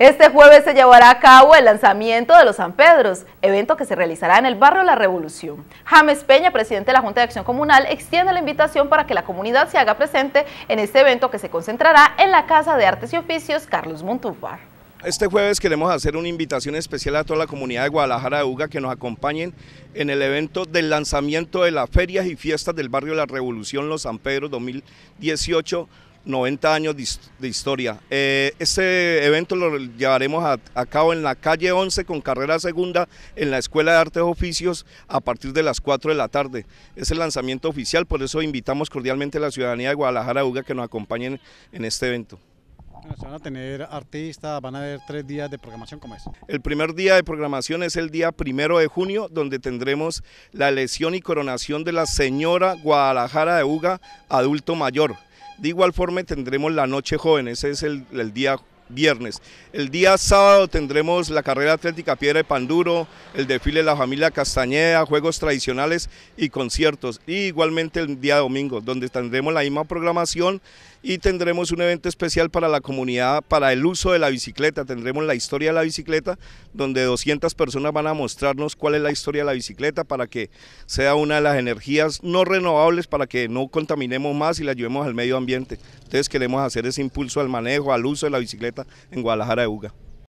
Este jueves se llevará a cabo el lanzamiento de los San Pedros, evento que se realizará en el barrio La Revolución. James Peña, presidente de la Junta de Acción Comunal, extiende la invitación para que la comunidad se haga presente en este evento que se concentrará en la Casa de Artes y Oficios Carlos Montúfar. Este jueves queremos hacer una invitación especial a toda la comunidad de Guadalajara de Uga que nos acompañen en el evento del lanzamiento de las ferias y fiestas del barrio La Revolución Los San Pedros 2018 90 años de, historia. este evento lo llevaremos a, cabo en la calle 11 con carrera segunda en la Escuela de Artes Oficios a partir de las 4 de la tarde. Es el lanzamiento oficial, por eso invitamos cordialmente a la ciudadanía de Guadalajara de Uga que nos acompañen en este evento. van a tener artistas, van a haber tres días de programación, ¿cómo es? El primer día de programación es el día primero de junio, donde tendremos la elección y coronación de la señora Guadalajara de Uga, adulto mayor. De igual forma tendremos la Noche Joven, ese es el, el día viernes. El día sábado tendremos la carrera atlética Piedra de Panduro, el desfile de la familia Castañeda, juegos tradicionales y conciertos. igualmente el día domingo, donde tendremos la misma programación y tendremos un evento especial para la comunidad, para el uso de la bicicleta. Tendremos la historia de la bicicleta, donde 200 personas van a mostrarnos cuál es la historia de la bicicleta para que sea una de las energías no renovables, para que no contaminemos más y la ayudemos al medio ambiente. Entonces queremos hacer ese impulso al manejo, al uso de la bicicleta en Guadalajara de Uga.